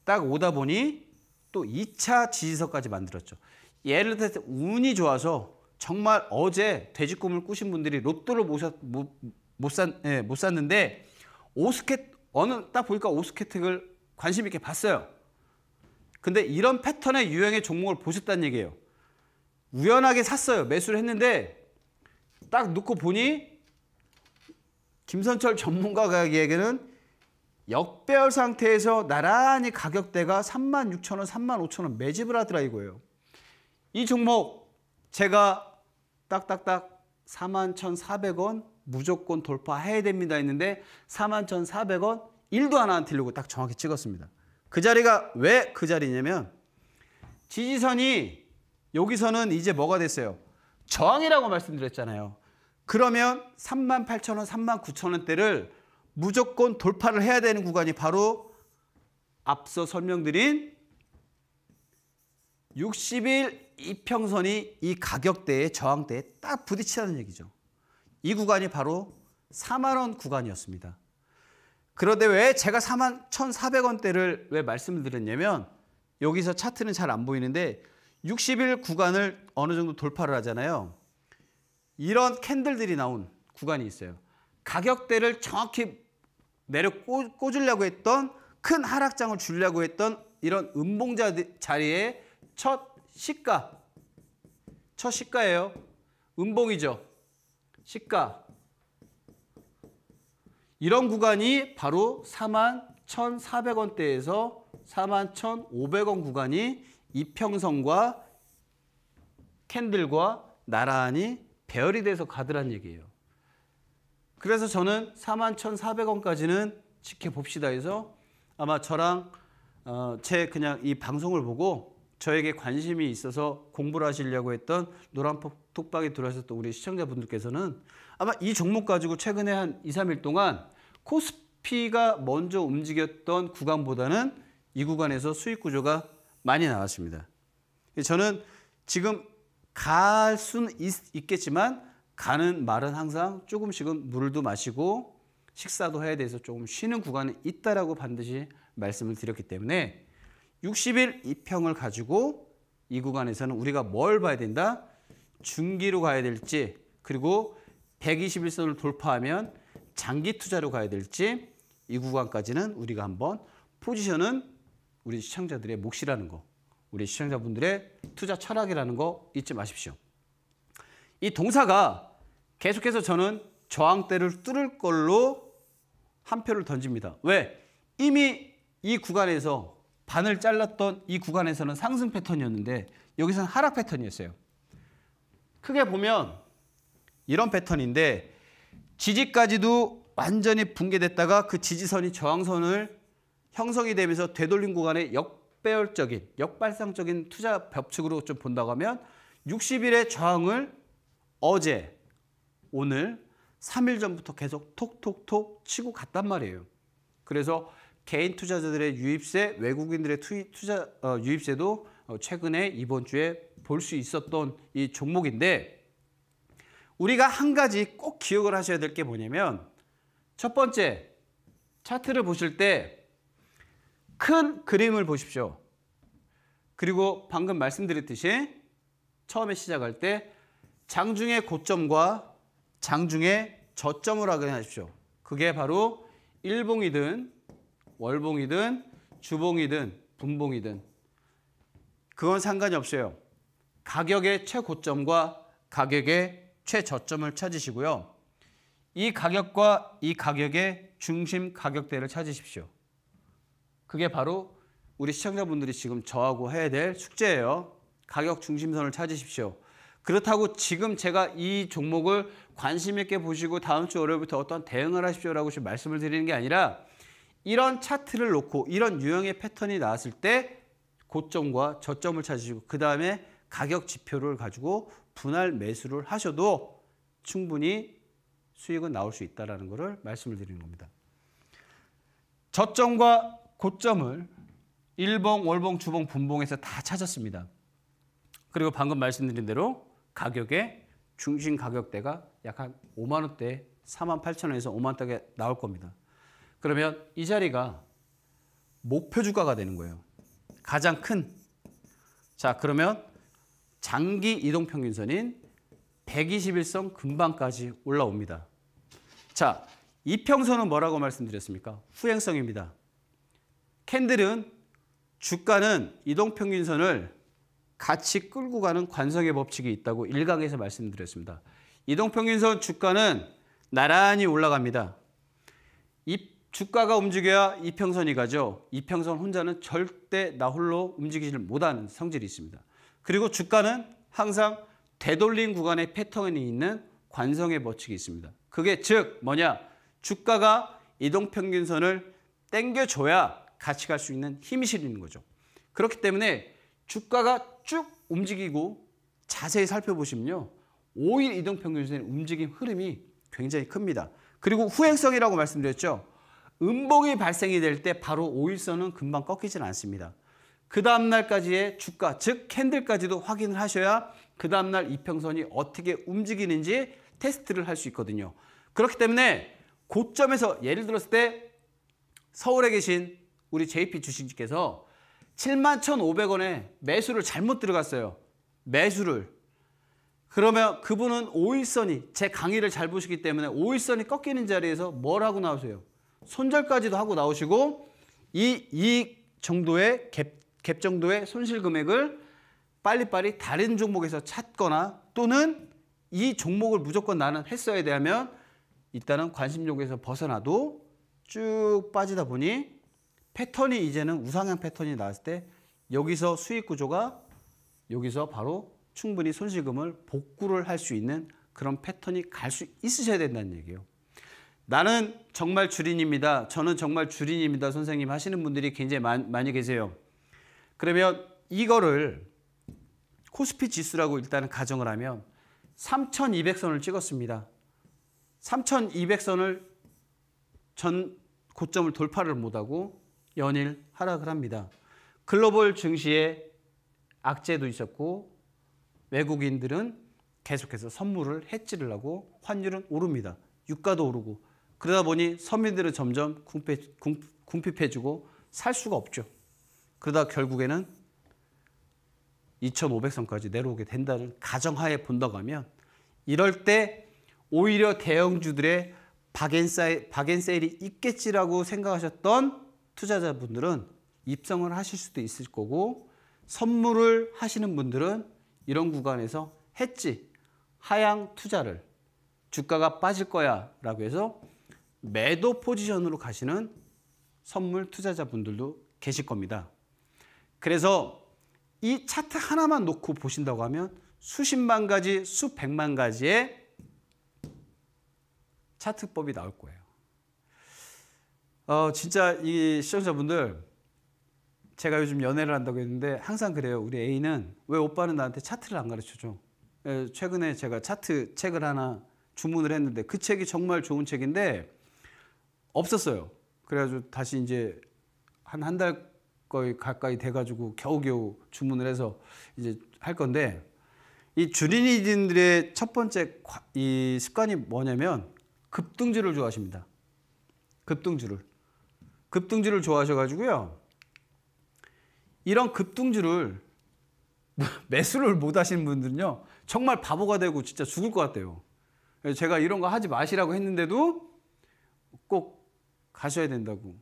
딱 오다 보니 또 2차 지지선까지 만들었죠. 예를 들어서 운이 좋아서 정말 어제 돼지 꿈을 꾸신 분들이 로또를 못, 못, 산, 예, 못 샀는데 오스켓 어느 딱 보니까 오스케틱을 관심 있게 봤어요. 근데 이런 패턴의 유형의 종목을 보셨다는 얘기예요. 우연하게 샀어요. 매수를 했는데 딱 놓고 보니 김선철 전문가가 얘는 역배열 상태에서 나란히 가격대가 3 6 0원3 5 0원 매집을 하더라 이거예요. 이 종목 제가 딱딱딱 41,400원 무조건 돌파해야 됩니다 했는데 41,400원 1도 하나 안 틀리고 딱 정확히 찍었습니다. 그 자리가 왜 그 자리냐면 지지선이 여기서는 이제 뭐가 됐어요? 저항이라고 말씀드렸잖아요. 그러면 3 8 0원3 9 0원대를 무조건 돌파를 해야 되는 구간이 바로 앞서 설명드린 60일 이평선이 이 가격대의 저항대에 딱 부딪히라는 얘기죠. 이 구간이 바로 4만원 구간이었습니다. 그런데 왜 제가 4만 1,400원대를 왜 말씀을 드렸냐면 여기서 차트는 잘 안 보이는데 60일 구간을 어느 정도 돌파를 하잖아요. 이런 캔들들이 나온 구간이 있어요. 가격대를 정확히 내려 꽂으려고 했던 큰 하락장을 주려고 했던 이런 음봉자 자리에첫 시가 첫 시가예요. 음봉이죠. 시가 이런 구간이 바로 41,400원대에서 41,500원 구간이 이평선과 캔들과 나란히 배열이 돼서 가더란 얘기예요. 그래서 저는 41,400원까지는 지켜봅시다 해서 아마 저랑 어, 제 그냥 이 방송을 보고 저에게 관심이 있어서 공부를 하시려고 했던 노란톡방에 들어오셨던 우리 시청자분들께서는 아마 이 종목 가지고 최근에 한 2, 3일 동안 코스피가 먼저 움직였던 구간보다는 이 구간에서 수익 구조가 많이 나왔습니다. 저는 지금 갈 수는 있, 겠지만 가는 말은 항상 조금씩은 물도 마시고 식사도 해야 돼서 조금 쉬는 구간이 있다라고 반드시 말씀을 드렸기 때문에 60일 이평을 가지고 이 구간에서는 우리가 뭘 봐야 된다? 중기로 가야 될지 그리고 121선을 돌파하면 장기 투자로 가야 될지 이 구간까지는 우리가 한번 포지션은 우리 시청자들의 몫이라는 거 우리 시청자분들의 투자 철학이라는 거 잊지 마십시오. 이 동사가 계속해서 저는 저항대를 뚫을 걸로 한 표를 던집니다. 왜? 이미 이 구간에서 반을 잘랐던 이 구간에서는 상승 패턴이었는데 여기서는 하락 패턴이었어요. 크게 보면 이런 패턴인데 지지까지도 완전히 붕괴됐다가 그 지지선이 저항선을 형성이 되면서 되돌림 구간의 역배열적인 역발상적인 투자 벽축으로 좀 본다고 하면 60일의 저항을 어제 오늘 3일 전부터 계속 톡톡톡 치고 갔단 말이에요. 그래서 개인 투자자들의 유입세, 외국인들의 투, 투자 어, 유입세도 어, 최근에 이번 주에 볼 수 있었던 이 종목인데 우리가 한 가지 꼭 기억을 하셔야 될 게 뭐냐면 첫 번째 차트를 보실 때 큰 그림을 보십시오. 그리고 방금 말씀드렸듯이 처음에 시작할 때 장중의 고점과 장중의 저점을 확인하십시오. 그게 바로 일봉이든 월봉이든 주봉이든 분봉이든 그건 상관이 없어요. 가격의 최고점과 가격의 최저점을 찾으시고요. 이 가격과 이 가격의 중심 가격대를 찾으십시오. 그게 바로 우리 시청자분들이 지금 저하고 해야 될 숙제예요. 가격 중심선을 찾으십시오. 그렇다고 지금 제가 이 종목을 관심 있게 보시고 다음 주 월요일부터 어떤 대응을 하십시오라고 지금 말씀을 드리는 게 아니라 이런 차트를 놓고 이런 유형의 패턴이 나왔을 때 고점과 저점을 찾으시고 그 다음에 가격 지표를 가지고 분할 매수를 하셔도 충분히 수익은 나올 수있다는 것을 말씀을 드리는 겁니다. 저점과 고점을 일봉, 월봉, 주봉, 분봉에서 다 찾았습니다. 그리고 방금 말씀드린 대로 가격의 중심 가격대가 약한 5만 원대, 4만 8천 원에서 5만 원대 나올 겁니다. 그러면 이 자리가 목표 주가가 되는 거예요. 가장 큰. 자, 그러면 장기 이동평균선인 121선 근방까지 올라옵니다. 자, 이평선은 뭐라고 말씀드렸습니까? 후행성입니다. 캔들은 주가는 이동평균선을 같이 끌고 가는 관성의 법칙이 있다고 일강에서 말씀드렸습니다. 이동평균선 주가는 나란히 올라갑니다. 이 주가가 움직여야 이평선이 가죠. 이평선 혼자는 절대 나 홀로 움직이지를 못하는 성질이 있습니다. 그리고 주가는 항상 되돌린 구간의 패턴이 있는 관성의 법칙이 있습니다. 그게 즉 뭐냐? 주가가 이동평균선을 땡겨줘야 같이 갈 수 있는 힘이 실리는 거죠. 그렇기 때문에 주가가 쭉 움직이고 자세히 살펴보시면요. 5일 이동평균선의 움직임 흐름이 굉장히 큽니다. 그리고 후행성이라고 말씀드렸죠. 음봉이 발생이 될 때 바로 5일선은 금방 꺾이진 않습니다. 그 다음날까지의 주가, 즉 캔들까지도 확인을 하셔야 그 다음날 이평선이 어떻게 움직이는지 테스트를 할 수 있거든요. 그렇기 때문에 고점에서 예를 들었을 때 서울에 계신 우리 JP 주식님께서 71,500원에 매수를 잘못 들어갔어요. 매수를. 그러면 그분은 5일선이제 강의를 잘 보시기 때문에 5일선이 꺾이는 자리에서 뭘 하고 나오세요? 손절까지도 하고 나오시고 이 이익 정도의 갭갭 정도의 손실 금액을 빨리빨리 다른 종목에서 찾거나 또는 이 종목을 무조건 나는 했어야 되면 일단은 관심욕에서 벗어나도 쭉 빠지다 보니 패턴이 이제는 우상향 패턴이 나왔을 때 여기서 수익 구조가 여기서 바로 충분히 손실금을 복구를 할 수 있는 그런 패턴이 갈 수 있으셔야 된다는 얘기예요. 나는 정말 주린입니다. 저는 정말 주린입니다. 선생님 하시는 분들이 굉장히 많이 계세요. 그러면 이거를 코스피 지수라고 일단 가정을 하면 3,200선을 찍었습니다. 3,200선을 전 고점을 돌파를 못하고 연일 하락을 합니다. 글로벌 증시에 악재도 있었고 외국인들은 계속해서 선물을 해지를 하고 환율은 오릅니다. 유가도 오르고 그러다 보니 서민들은 점점 궁핍해지고 살 수가 없죠. 그러다 결국에는 2,500선까지 내려오게 된다는 가정하에 본다고하면 이럴 때 오히려 대형주들의 박앤세일, 박앤세일이 있겠지라고 생각하셨던 투자자분들은 입성을 하실 수도 있을 거고 선물을 하시는 분들은 이런 구간에서 했지 하향 투자를 주가가 빠질 거야 라고 해서 매도 포지션으로 가시는 선물 투자자분들도 계실 겁니다. 그래서 이 차트 하나만 놓고 보신다고 하면 수십만 가지, 수백만 가지의 차트법이 나올 거예요. 어, 진짜 이 시청자분들 제가 요즘 연애를 한다고 했는데 항상 그래요. 우리 애인왜 오빠는 나한테 차트를 안 가르쳐줘? 예, 최근에 제가 차트 책을 하나 주문을 했는데 그 책이 정말 좋은 책인데 없었어요. 그래가지고 다시 이제 한한달 거의 가까이 돼가지고 겨우겨우 주문을 해서 이제 할 건데 이 주린이진들의 첫 번째 이 습관이 뭐냐면 급등주를 좋아하십니다. 급등주를 급등주를 좋아하셔가지고요. 이런 급등주를 매수를 못 하시는 분들은요. 정말 바보가 되고 진짜 죽을 것 같아요. 제가 이런 거 하지 마시라고 했는데도 꼭 가셔야 된다고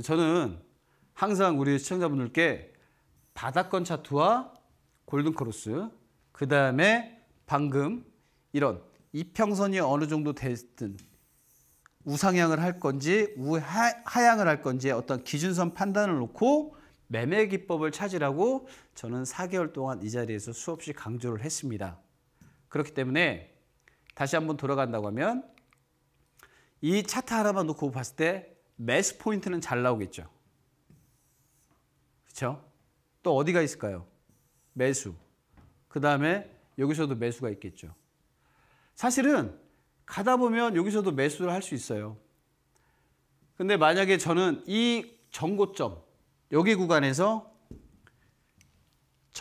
저는 항상 우리 시청자분들께 바닷건 차트와 골든크로스 그 다음에 방금 이런 이평선이 어느 정도 됐든 우상향을 할 건지 우하향을 할 건지 어떤 기준선 판단을 놓고 매매 기법을 찾으라고 저는 4개월 동안 이 자리에서 수없이 강조를 했습니다. 그렇기 때문에 다시 한번 돌아간다고 하면 이 차트 하나만 놓고 봤을 때 매스 포인트는 잘 나오겠죠. 그렇죠? 또 어디가 있을까요? 매수. 그 다음에 여기서도 매수가 있겠죠. 사실은 가다 보면 여기서도 매수를 할 수 있어요. 근데 만약에 저는 이 정고점, 여기 구간에서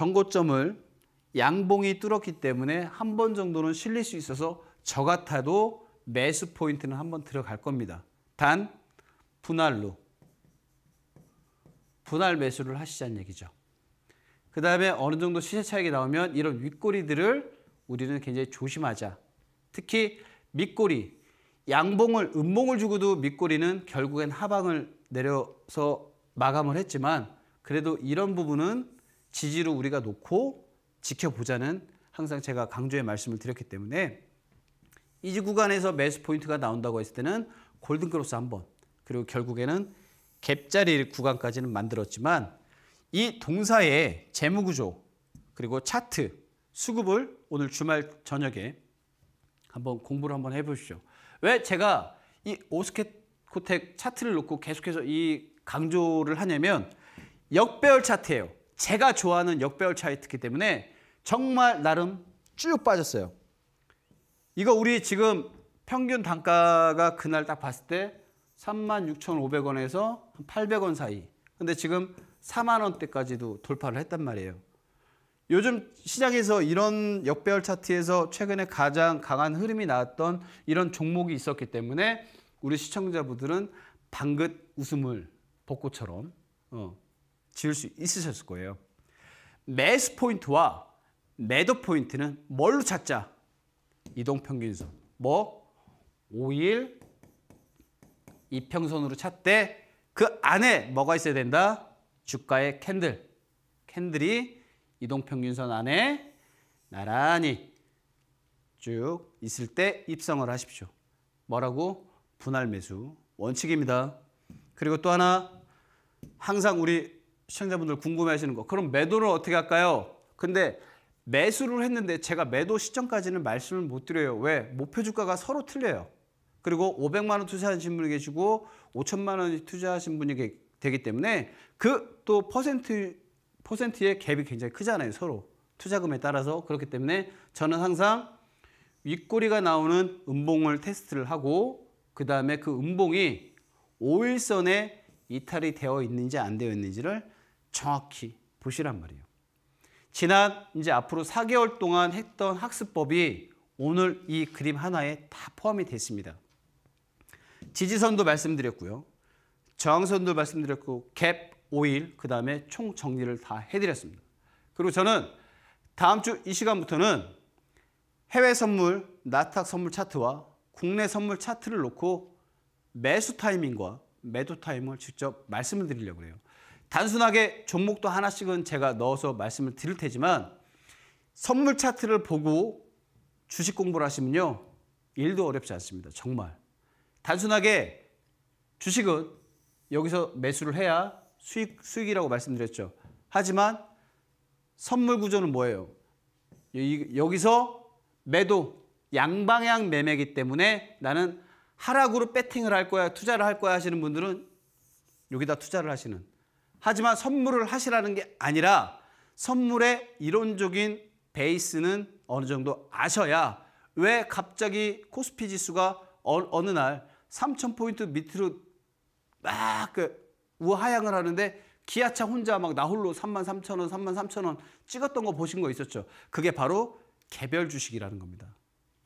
정고점을 양봉이 뚫었기 때문에 한 번 정도는 실릴 수 있어서 저 같아도 매수 포인트는 한 번 들어갈 겁니다. 단 분할로 분할 매수를 하시자는 얘기죠. 그 다음에 어느 정도 시세 차익이 나오면 이런 윗꼬리들을 우리는 굉장히 조심하자. 특히 밑꼬리, 양봉을, 음봉을 주고도 밑꼬리는 결국엔 하방을 내려서 마감을 했지만 그래도 이런 부분은 지지로 우리가 놓고 지켜보자는 항상 제가 강조의 말씀을 드렸기 때문에 이 구간에서 매수 포인트가 나온다고 했을 때는 골든크로스 한번 그리고 결국에는 갭자리 구간까지는 만들었지만 이 동사의 재무구조 그리고 차트 수급을 오늘 주말 저녁에 한번 공부를 한번 해보시죠. 왜 제가 이 오스케코텍 차트를 놓고 계속해서 이 강조를 하냐면 역배열 차트예요. 제가 좋아하는 역배열 차트이기 때문에 정말 나름 쭉 빠졌어요. 이거 우리 지금 평균 단가가 그날 딱 봤을 때 36,500원에서 800원 사이. 근데 지금 4만 원대까지도 돌파를 했단 말이에요. 요즘 시장에서 이런 역배열 차트에서 최근에 가장 강한 흐름이 나왔던 이런 종목이 있었기 때문에 우리 시청자분들은 방긋 웃음을 벚꽃처럼 어, 지을 수 있으셨을 거예요. 매스 포인트와 매도 포인트는 뭘로 찾자? 이동평균선. 뭐? 5일, 이평선으로 찼대 그 안에 뭐가 있어야 된다? 주가의 캔들. 캔들이 이동평균선 안에 나란히 쭉 있을 때 입성을 하십시오. 뭐라고? 분할 매수 원칙입니다. 그리고 또 하나 항상 우리 시청자분들 궁금해하시는 거 그럼 매도를 어떻게 할까요? 근데 매수를 했는데 제가 매도 시점까지는 말씀을 못 드려요. 왜? 목표 주가가 서로 틀려요. 그리고 500만 원 투자하신 분이 계시고 5천만 원 투자하신 분이 게, 되기 때문에 그 또 퍼센트 퍼센트의 갭이 굉장히 크잖아요. 서로 투자금에 따라서 그렇기 때문에 저는 항상 윗꼬리가 나오는 음봉을 테스트를 하고 그 다음에 그 음봉이 5일선에 이탈이 되어 있는지 안 되어 있는지를 정확히 보시란 말이에요. 지난 이제 앞으로 4개월 동안 했던 학습법이 오늘 이 그림 하나에 다 포함이 됐습니다. 지지선도 말씀드렸고요. 저항선도 말씀드렸고 갭 5일 그다음에 총 정리를 다 해드렸습니다. 그리고 저는 다음 주 이 시간부터는 해외 선물, 나탁 선물 차트와 국내 선물 차트를 놓고 매수 타이밍과 매도 타이밍을 직접 말씀을 드리려고 해요. 단순하게 종목도 하나씩은 제가 넣어서 말씀을 드릴 테지만 선물 차트를 보고 주식 공부를 하시면요. 일도 어렵지 않습니다. 정말. 단순하게 주식은 여기서 매수를 해야 수익, 수익이라고 말씀드렸죠. 하지만 선물 구조는 뭐예요? 여기서 매도, 양방향 매매기 때문에 나는 하락으로 배팅을 할 거야, 투자를 할 거야 하시는 분들은 여기다 투자를 하시는. 하지만 선물을 하시라는 게 아니라 선물의 이론적인 베이스는 어느 정도 아셔야 왜 갑자기 코스피 지수가 어, 어느 날 3,000포인트 밑으로 막 그 우하향을 하는데 기아차 혼자 막 나홀로 33,000원, 33,000원 찍었던 거 보신 거 있었죠? 그게 바로 개별 주식이라는 겁니다.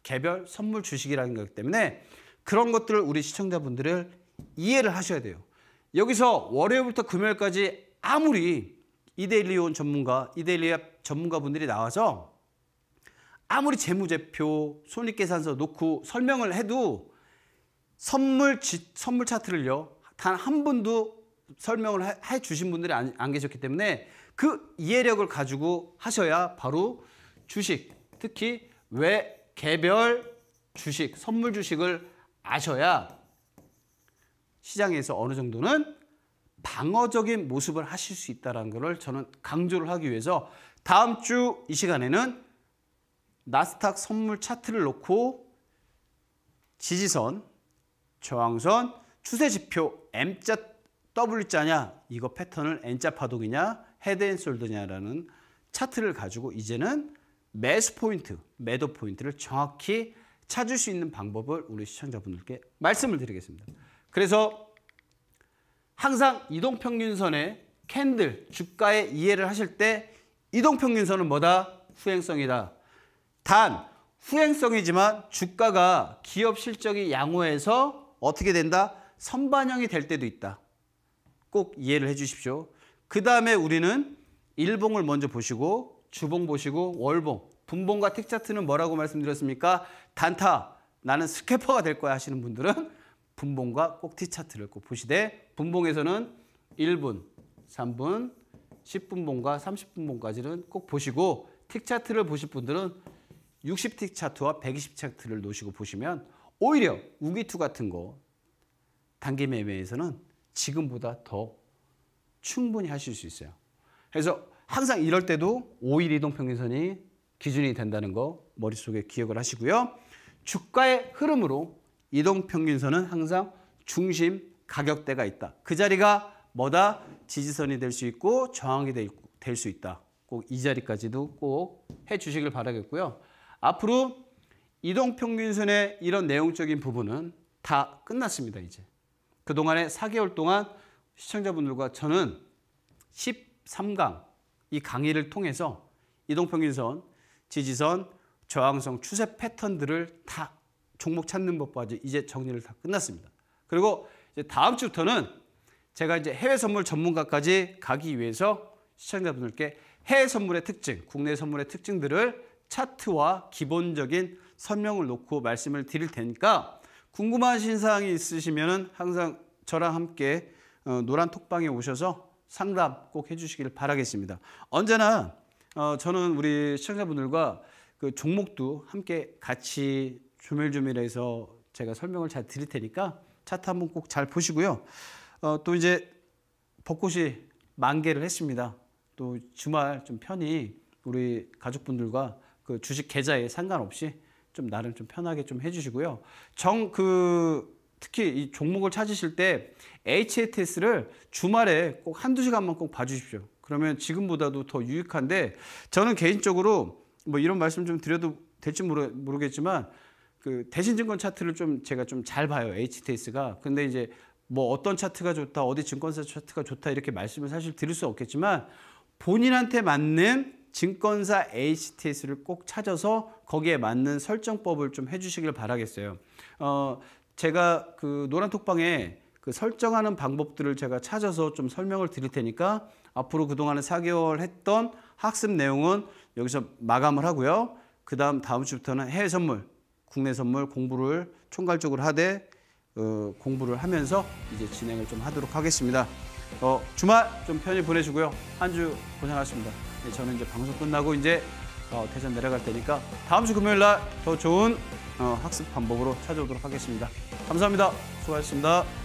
개별 선물 주식이라는 거기 때문에 그런 것들을 우리 시청자분들을 이해를 하셔야 돼요. 여기서 월요일부터 금요일까지 아무리 이데일리온 전문가, 이데일리 전문가분들이 나와서 아무리 재무제표, 손익계산서 놓고 설명을 해도 선물 지, 선물 차트를요. 단 한 분도 설명을 해 주신 분들이 안, 안 계셨기 때문에 그 이해력을 가지고 하셔야 바로 주식, 특히 왜 개별 주식, 선물 주식을 아셔야 시장에서 어느 정도는 방어적인 모습을 하실 수 있다는 것을 저는 강조를 하기 위해서 다음 주 이 시간에는 나스닥 선물 차트를 놓고 지지선 저항선 추세 지표 M자 W자냐 이거 패턴을 N자 파동이냐 헤드앤솔드냐라는 차트를 가지고 이제는 매수 포인트, 매도 포인트를 정확히 찾을 수 있는 방법을 우리 시청자분들께 말씀을 드리겠습니다. 그래서 항상 이동평균선의 캔들, 주가에 이해를 하실 때 이동평균선은 뭐다? 후행성이다. 단, 후행성이지만 주가가 기업 실적이 양호해서 어떻게 된다? 선반영이 될 때도 있다. 꼭 이해를 해 주십시오. 그 다음에 우리는 일봉을 먼저 보시고 주봉 보시고 월봉, 분봉과 택차트는 뭐라고 말씀드렸습니까? 단타, 나는 스캐퍼가 될 거야 하시는 분들은 분봉과 꼭 T차트를 꼭 보시되 분봉에서는 1분, 3분, 10분봉과 30분봉까지는 꼭 보시고 틱차트를 보실 분들은 60틱 차트와 120 차트를 놓으시고 보시면 오히려 우기투 같은 거 단기 매매에서는 지금보다 더 충분히 하실 수 있어요. 그래서 항상 이럴 때도 5일 이동평균선이 기준이 된다는 거 머릿속에 기억을 하시고요. 주가의 흐름으로 이동평균선은 항상 중심 가격대가 있다. 그 자리가 뭐다? 지지선이 될 수 있고 저항이 될 수 있다. 꼭 이 자리까지도 꼭 해주시길 바라겠고요. 앞으로 이동평균선의 이런 내용적인 부분은 다 끝났습니다. 이제 그동안에 4개월 동안 시청자분들과 저는 13강 이 강의를 통해서 이동평균선, 지지선, 저항성, 추세 패턴들을 다 종목 찾는 법까지 이제 정리를 다 끝났습니다. 그리고 다음 주부터는 제가 이제 해외 선물 전문가까지 가기 위해서 시청자분들께 해외 선물의 특징, 국내 선물의 특징들을 차트와 기본적인 설명을 놓고 말씀을 드릴 테니까 궁금하신 사항이 있으시면 항상 저랑 함께 어, 노란 톡방에 오셔서 상담 꼭 해주시길 바라겠습니다. 언제나 어, 저는 우리 시청자분들과 그 종목도 함께 같이 조밀조밀해서 제가 설명을 잘 드릴 테니까 차트 한번 꼭 잘 보시고요. 어, 또 이제 벚꽃이 만개를 했습니다. 또 주말 좀 편히 우리 가족분들과 그 주식 계좌에 상관없이 좀 나름 좀 편하게 좀 해주시고요. 정 그 특히 이 종목을 찾으실 때 h t s 를 주말에 꼭 한두 시간만 꼭 봐주십시오. 그러면 지금보다도 더 유익한데 저는 개인적으로 뭐 이런 말씀 좀 드려도 될지 모르, 모르겠지만 그 대신 증권 차트를 좀 제가 좀 잘 봐요. HTS가. 근데 이제 뭐 어떤 차트가 좋다, 어디 증권사 차트가 좋다 이렇게 말씀을 사실 드릴 수 없겠지만 본인한테 맞는 증권사 HTS를 꼭 찾아서 거기에 맞는 설정법을 좀 해주시길 바라겠어요. 어, 제가 그 노란톡방에 그 설정하는 방법들을 제가 찾아서 좀 설명을 드릴 테니까 앞으로 그동안 4개월 했던 학습 내용은 여기서 마감을 하고요. 그 다음 다음 주부터는 해외 선물, 국내 선물 공부를 총괄적으로 하되 어, 공부를 하면서 이제 진행을 좀 하도록 하겠습니다. 어, 주말 좀 편히 보내시고요. 한 주 고생하셨습니다. 네, 저는 이제 방송 끝나고 이제 어, 대전 내려갈 테니까 다음 주 금요일 날 더 좋은 어, 학습 방법으로 찾아오도록 하겠습니다. 감사합니다. 수고하셨습니다.